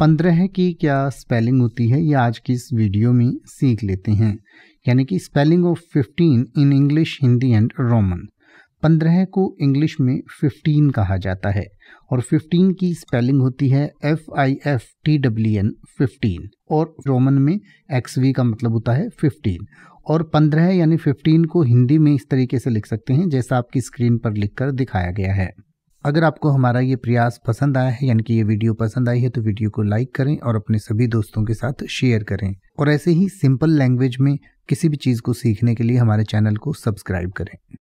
पंद्रह की क्या स्पेलिंग होती है ये आज की इस वीडियो में सीख लेते हैं यानी कि spelling of fifteen in English Hindi and Roman पंद्रह को इंग्लिश में फिफ्टीन कहा जाता है और फिफ्टीन की स्पेलिंग होती है F I F T W N fifteen और रोमन में एक्स वी का मतलब होता है फिफ्टीन और पंद्रह यानी फिफ्टीन को हिंदी में इस तरीके से लिख सकते हैं जैसा आपकी स्क्रीन पर लिखकर दिखाया गया है अगर आपको हमारा ये प्रयास पसंद आया है यानी कि ये वीडियो पसंद आई है तो वीडियो को लाइक करें और अपने सभी दोस्तों के साथ शेयर करें और ऐसे ही सिंपल लैंग्वेज में किसी भी चीज़ को सीखने के लिए हमारे चैनल को सब्सक्राइब करें